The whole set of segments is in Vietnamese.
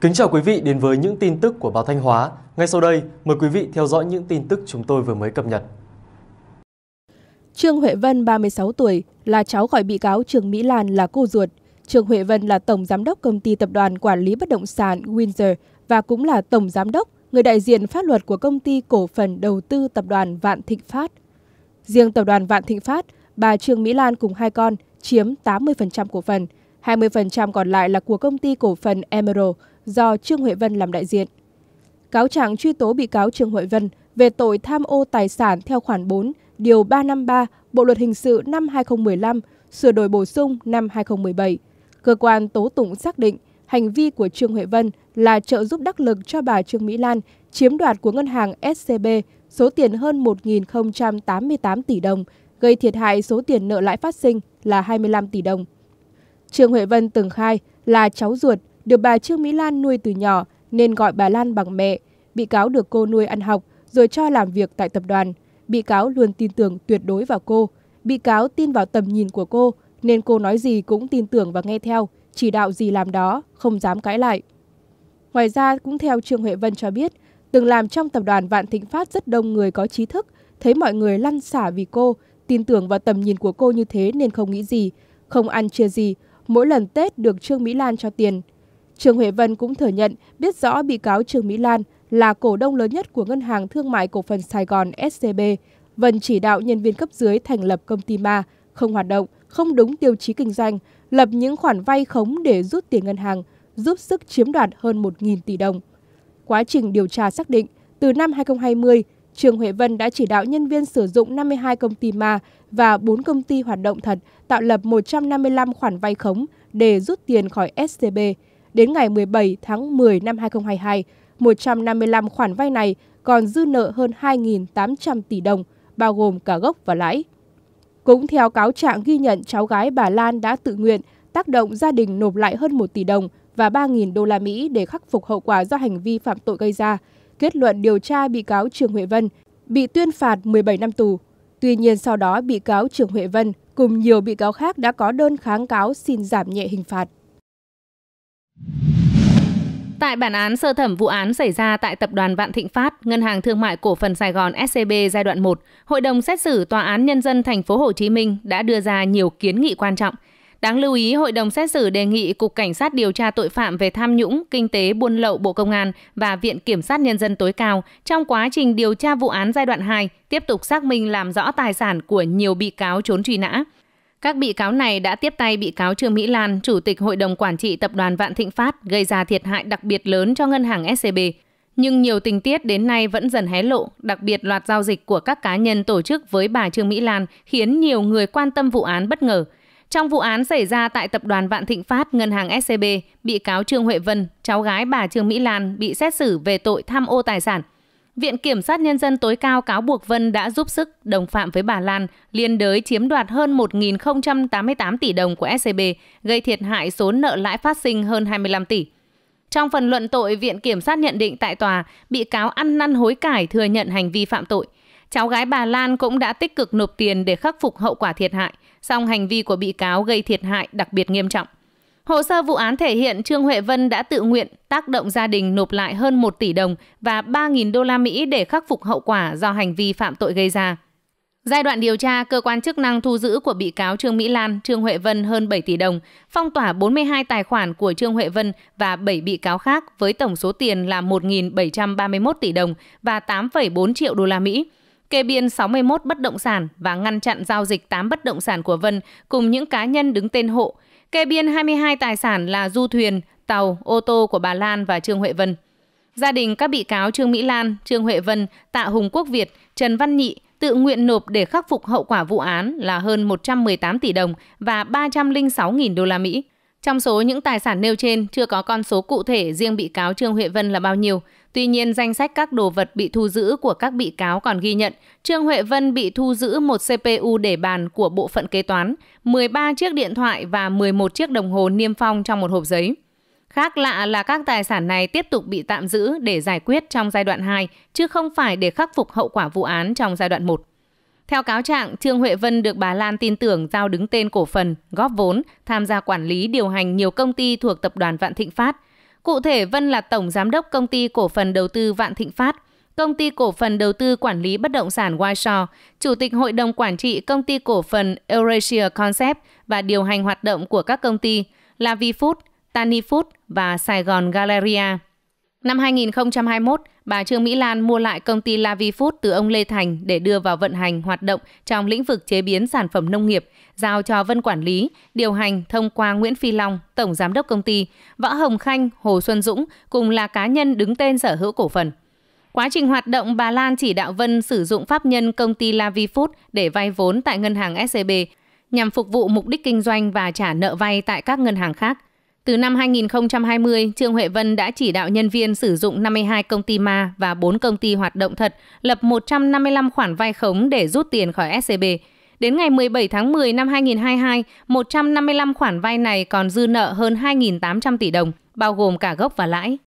Kính chào quý vị đến với những tin tức của báo Thanh Hóa. Ngay sau đây, mời quý vị theo dõi những tin tức chúng tôi vừa mới cập nhật. Trương Huệ Vân, 36 tuổi, là cháu khỏi bị cáo Trương Mỹ Lan là cô ruột. Trương Huệ Vân là tổng giám đốc công ty tập đoàn quản lý bất động sản Windsor và cũng là tổng giám đốc, người đại diện pháp luật của công ty cổ phần đầu tư tập đoàn Vạn Thịnh Phát. Riêng tập đoàn Vạn Thịnh Phát, bà Trương Mỹ Lan cùng hai con chiếm 80% cổ phần, 20% còn lại là của công ty cổ phần Emerald do Trương Huệ Vân làm đại diện. Cáo trạng truy tố bị cáo Trương Huệ Vân về tội tham ô tài sản theo khoản 4, điều 353 Bộ luật hình sự năm 2015, sửa đổi bổ sung năm 2017. Cơ quan tố tụng xác định hành vi của Trương Huệ Vân là trợ giúp đắc lực cho bà Trương Mỹ Lan chiếm đoạt của ngân hàng SCB số tiền hơn 1.088 tỷ đồng, gây thiệt hại số tiền nợ lãi phát sinh là 25 tỷ đồng. Trương Huệ Vân từng khai là cháu ruột được bà Trương Mỹ Lan nuôi từ nhỏ nên gọi bà Lan bằng mẹ. Bị cáo được cô nuôi ăn học rồi cho làm việc tại tập đoàn. Bị cáo luôn tin tưởng tuyệt đối vào cô. Bị cáo tin vào tầm nhìn của cô nên cô nói gì cũng tin tưởng và nghe theo, chỉ đạo gì làm đó, không dám cãi lại. Ngoài ra cũng theo Trương Huệ Vân cho biết, từng làm trong tập đoàn Vạn Thịnh Phát rất đông người có trí thức, thấy mọi người lăn xả vì cô, tin tưởng vào tầm nhìn của cô như thế nên không nghĩ gì, không ăn chia gì, mỗi lần Tết được Trương Mỹ Lan cho tiền, Trương Huệ Vân cũng thừa nhận biết rõ bị cáo Trương Mỹ Lan là cổ đông lớn nhất của Ngân hàng Thương mại Cổ phần Sài Gòn SCB. Vân chỉ đạo nhân viên cấp dưới thành lập công ty ma, không hoạt động, không đúng tiêu chí kinh doanh, lập những khoản vay khống để rút tiền ngân hàng, giúp sức chiếm đoạt hơn 1.000 tỷ đồng. Quá trình điều tra xác định, từ năm 2020, Trường Huệ Vân đã chỉ đạo nhân viên sử dụng 52 công ty ma và 4 công ty hoạt động thật tạo lập 155 khoản vay khống để rút tiền khỏi SCB đến ngày 17 tháng 10 năm 2022, 155 khoản vay này còn dư nợ hơn 2.800 tỷ đồng, bao gồm cả gốc và lãi. Cũng theo cáo trạng ghi nhận cháu gái bà Lan đã tự nguyện tác động gia đình nộp lại hơn 1 tỷ đồng và 3.000 đô la Mỹ để khắc phục hậu quả do hành vi phạm tội gây ra. Kết luận điều tra bị cáo Trường Huệ Vân bị tuyên phạt 17 năm tù. Tuy nhiên sau đó bị cáo Trường Huệ Vân cùng nhiều bị cáo khác đã có đơn kháng cáo xin giảm nhẹ hình phạt. Tại bản án sơ thẩm vụ án xảy ra tại Tập đoàn Vạn Thịnh Phát, Ngân hàng Thương mại Cổ phần Sài Gòn SCB e giai đoạn 1, Hội đồng xét xử Tòa án Nhân dân Thành phố Hồ Chí Minh đã đưa ra nhiều kiến nghị quan trọng. Đáng lưu ý, Hội đồng xét xử đề nghị Cục Cảnh sát điều tra tội phạm về tham nhũng, kinh tế, buôn lậu Bộ Công an và Viện Kiểm sát Nhân dân tối cao trong quá trình điều tra vụ án giai đoạn 2 tiếp tục xác minh làm rõ tài sản của nhiều bị cáo trốn truy nã – các bị cáo này đã tiếp tay bị cáo Trương Mỹ Lan, Chủ tịch Hội đồng Quản trị Tập đoàn Vạn Thịnh Phát gây ra thiệt hại đặc biệt lớn cho ngân hàng SCB. E Nhưng nhiều tình tiết đến nay vẫn dần hé lộ, đặc biệt loạt giao dịch của các cá nhân tổ chức với bà Trương Mỹ Lan khiến nhiều người quan tâm vụ án bất ngờ. Trong vụ án xảy ra tại Tập đoàn Vạn Thịnh Phát, ngân hàng SCB, e bị cáo Trương Huệ Vân, cháu gái bà Trương Mỹ Lan bị xét xử về tội tham ô tài sản Viện Kiểm sát Nhân dân tối cao cáo buộc Vân đã giúp sức đồng phạm với bà Lan liên đới chiếm đoạt hơn 1.088 tỷ đồng của SCB, gây thiệt hại số nợ lãi phát sinh hơn 25 tỷ. Trong phần luận tội, Viện Kiểm sát nhận định tại tòa, bị cáo ăn năn hối cải thừa nhận hành vi phạm tội. Cháu gái bà Lan cũng đã tích cực nộp tiền để khắc phục hậu quả thiệt hại, song hành vi của bị cáo gây thiệt hại đặc biệt nghiêm trọng. Hồ sơ vụ án thể hiện Trương Huệ Vân đã tự nguyện tác động gia đình nộp lại hơn 1 tỷ đồng và 3.000 đô la Mỹ để khắc phục hậu quả do hành vi phạm tội gây ra. Giai đoạn điều tra, cơ quan chức năng thu giữ của bị cáo Trương Mỹ Lan, Trương Huệ Vân hơn 7 tỷ đồng, phong tỏa 42 tài khoản của Trương Huệ Vân và 7 bị cáo khác với tổng số tiền là 1.731 tỷ đồng và 8,4 triệu đô la Mỹ, kê biên 61 bất động sản và ngăn chặn giao dịch 8 bất động sản của Vân cùng những cá nhân đứng tên hộ – Kê biên 22 tài sản là du thuyền, tàu, ô tô của bà Lan và Trương Huệ Vân. Gia đình các bị cáo Trương Mỹ Lan, Trương Huệ Vân, Tạ Hùng Quốc Việt, Trần Văn Nhị tự nguyện nộp để khắc phục hậu quả vụ án là hơn 118 tỷ đồng và 306.000 đô la Mỹ. Trong số những tài sản nêu trên chưa có con số cụ thể riêng bị cáo Trương Huệ Vân là bao nhiêu, Tuy nhiên, danh sách các đồ vật bị thu giữ của các bị cáo còn ghi nhận Trương Huệ Vân bị thu giữ một CPU để bàn của bộ phận kế toán, 13 chiếc điện thoại và 11 chiếc đồng hồ niêm phong trong một hộp giấy. Khác lạ là các tài sản này tiếp tục bị tạm giữ để giải quyết trong giai đoạn 2, chứ không phải để khắc phục hậu quả vụ án trong giai đoạn 1. Theo cáo trạng, Trương Huệ Vân được bà Lan tin tưởng giao đứng tên cổ phần, góp vốn, tham gia quản lý điều hành nhiều công ty thuộc tập đoàn Vạn Thịnh Phát – Cụ thể, Vân là tổng giám đốc công ty cổ phần đầu tư Vạn Thịnh Phát, công ty cổ phần đầu tư quản lý bất động sản Wyshaw, chủ tịch hội đồng quản trị công ty cổ phần Eurasia Concept và điều hành hoạt động của các công ty là VFood, Tani Food và Sài Gòn Galleria. Năm 2021, Bà Trương Mỹ Lan mua lại công ty Lavi Food từ ông Lê Thành để đưa vào vận hành hoạt động trong lĩnh vực chế biến sản phẩm nông nghiệp, giao cho Vân quản lý, điều hành thông qua Nguyễn Phi Long, tổng giám đốc công ty, Võ Hồng Khanh, Hồ Xuân Dũng cùng là cá nhân đứng tên sở hữu cổ phần. Quá trình hoạt động, bà Lan chỉ đạo Vân sử dụng pháp nhân công ty Lavi Food để vay vốn tại ngân hàng SCB e nhằm phục vụ mục đích kinh doanh và trả nợ vay tại các ngân hàng khác. Từ năm 2020, Trương Huệ Vân đã chỉ đạo nhân viên sử dụng 52 công ty ma và 4 công ty hoạt động thật, lập 155 khoản vay khống để rút tiền khỏi SCB. E Đến ngày 17 tháng 10 năm 2022, 155 khoản vay này còn dư nợ hơn 2.800 tỷ đồng, bao gồm cả gốc và lãi.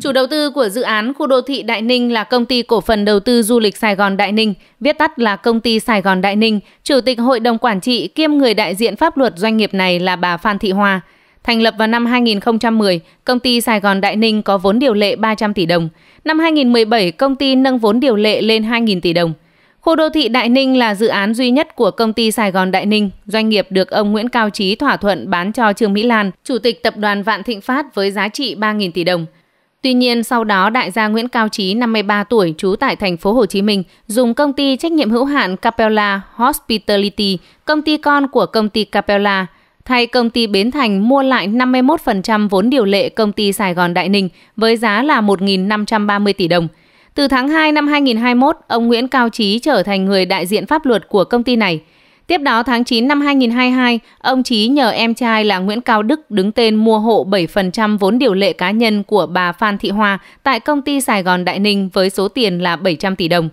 Chủ đầu tư của dự án khu đô thị Đại Ninh là công ty cổ phần đầu tư du lịch Sài Gòn Đại Ninh, viết tắt là công ty Sài Gòn Đại Ninh. Chủ tịch hội đồng quản trị kiêm người đại diện pháp luật doanh nghiệp này là bà Phan Thị Hoa. Thành lập vào năm 2010, công ty Sài Gòn Đại Ninh có vốn điều lệ 300 tỷ đồng. Năm 2017, công ty nâng vốn điều lệ lên 2.000 tỷ đồng. Khu đô thị Đại Ninh là dự án duy nhất của công ty Sài Gòn Đại Ninh, doanh nghiệp được ông Nguyễn Cao Trí thỏa thuận bán cho Trương Mỹ Lan, chủ tịch tập đoàn Vạn Thịnh Phát với giá trị 3.000 tỷ đồng – Tuy nhiên, sau đó đại gia Nguyễn Cao Trí 53 tuổi trú tại thành phố Hồ Chí Minh dùng công ty trách nhiệm hữu hạn Capella Hospitality, công ty con của công ty Capella, thay công ty Bến Thành mua lại 51% vốn điều lệ công ty Sài Gòn Đại Ninh với giá là 1.530 tỷ đồng. Từ tháng 2 năm 2021, ông Nguyễn Cao Trí trở thành người đại diện pháp luật của công ty này – Tiếp đó tháng 9 năm 2022, ông Chí nhờ em trai là Nguyễn Cao Đức đứng tên mua hộ 7% vốn điều lệ cá nhân của bà Phan Thị Hoa tại công ty Sài Gòn Đại Ninh với số tiền là 700 tỷ đồng.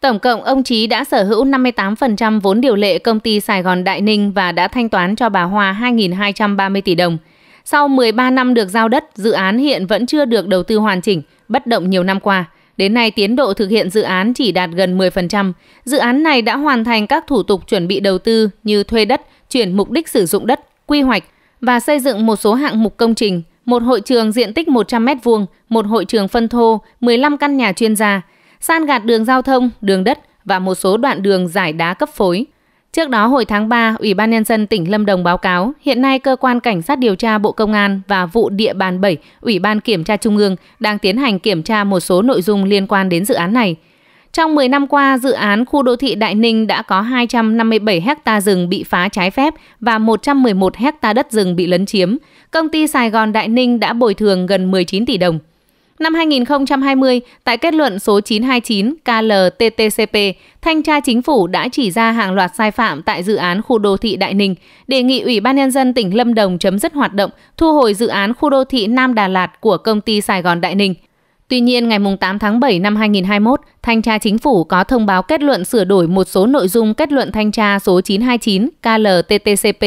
Tổng cộng ông Chí đã sở hữu 58% vốn điều lệ công ty Sài Gòn Đại Ninh và đã thanh toán cho bà Hoa 2.230 tỷ đồng. Sau 13 năm được giao đất, dự án hiện vẫn chưa được đầu tư hoàn chỉnh, bất động nhiều năm qua – Đến nay tiến độ thực hiện dự án chỉ đạt gần 10%. Dự án này đã hoàn thành các thủ tục chuẩn bị đầu tư như thuê đất, chuyển mục đích sử dụng đất, quy hoạch và xây dựng một số hạng mục công trình, một hội trường diện tích 100 m2, một hội trường phân thô, 15 căn nhà chuyên gia, san gạt đường giao thông, đường đất và một số đoạn đường giải đá cấp phối. Trước đó hồi tháng 3, Ủy ban Nhân dân tỉnh Lâm Đồng báo cáo, hiện nay Cơ quan Cảnh sát điều tra Bộ Công an và vụ địa bàn 7, Ủy ban Kiểm tra Trung ương đang tiến hành kiểm tra một số nội dung liên quan đến dự án này. Trong 10 năm qua, dự án khu đô thị Đại Ninh đã có 257 ha rừng bị phá trái phép và 111 ha đất rừng bị lấn chiếm. Công ty Sài Gòn Đại Ninh đã bồi thường gần 19 tỷ đồng. Năm 2020, tại kết luận số 929 KLTTCP, Thanh tra Chính phủ đã chỉ ra hàng loạt sai phạm tại dự án khu đô thị Đại Ninh, đề nghị Ủy ban Nhân dân tỉnh Lâm Đồng chấm dứt hoạt động, thu hồi dự án khu đô thị Nam Đà Lạt của công ty Sài Gòn Đại Ninh. Tuy nhiên, ngày 8 tháng 7 năm 2021, Thanh tra Chính phủ có thông báo kết luận sửa đổi một số nội dung kết luận thanh tra số 929 KLTTCP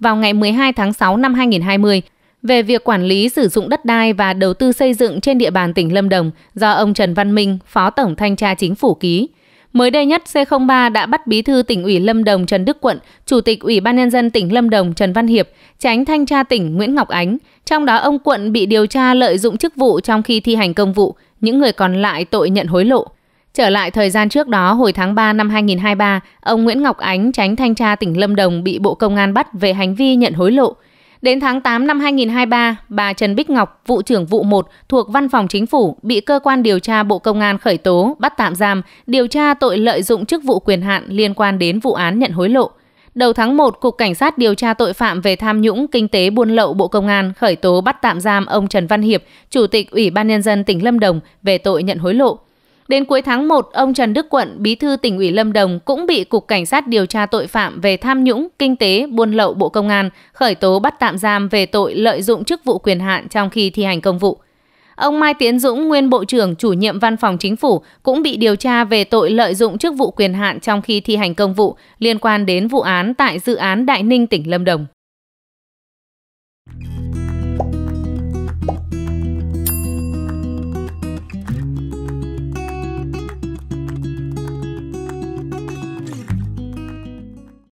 vào ngày 12 tháng 6 năm 2020. Về việc quản lý sử dụng đất đai và đầu tư xây dựng trên địa bàn tỉnh Lâm Đồng do ông Trần Văn Minh, Phó Tổng Thanh tra Chính phủ ký, Mới đây nhất, C03 đã bắt Bí thư tỉnh ủy Lâm Đồng Trần Đức Quận, Chủ tịch Ủy ban nhân dân tỉnh Lâm Đồng Trần Văn Hiệp, Tránh thanh tra tỉnh Nguyễn Ngọc Ánh, trong đó ông Quận bị điều tra lợi dụng chức vụ trong khi thi hành công vụ, những người còn lại tội nhận hối lộ. Trở lại thời gian trước đó, hồi tháng 3 năm 2023, ông Nguyễn Ngọc Ánh, tránh thanh tra tỉnh Lâm Đồng bị Bộ Công an bắt về hành vi nhận hối lộ. Đến tháng 8 năm 2023, bà Trần Bích Ngọc, vụ trưởng vụ 1 thuộc Văn phòng Chính phủ, bị cơ quan điều tra Bộ Công an khởi tố, bắt tạm giam, điều tra tội lợi dụng chức vụ quyền hạn liên quan đến vụ án nhận hối lộ. Đầu tháng 1, Cục Cảnh sát điều tra tội phạm về tham nhũng kinh tế buôn lậu Bộ Công an khởi tố bắt tạm giam ông Trần Văn Hiệp, Chủ tịch Ủy ban Nhân dân tỉnh Lâm Đồng về tội nhận hối lộ. Đến cuối tháng 1, ông Trần Đức Quận, bí thư tỉnh ủy Lâm Đồng cũng bị Cục Cảnh sát điều tra tội phạm về tham nhũng, kinh tế, buôn lậu Bộ Công an khởi tố bắt tạm giam về tội lợi dụng chức vụ quyền hạn trong khi thi hành công vụ. Ông Mai Tiến Dũng, nguyên Bộ trưởng, chủ nhiệm Văn phòng Chính phủ cũng bị điều tra về tội lợi dụng chức vụ quyền hạn trong khi thi hành công vụ liên quan đến vụ án tại dự án Đại Ninh tỉnh Lâm Đồng.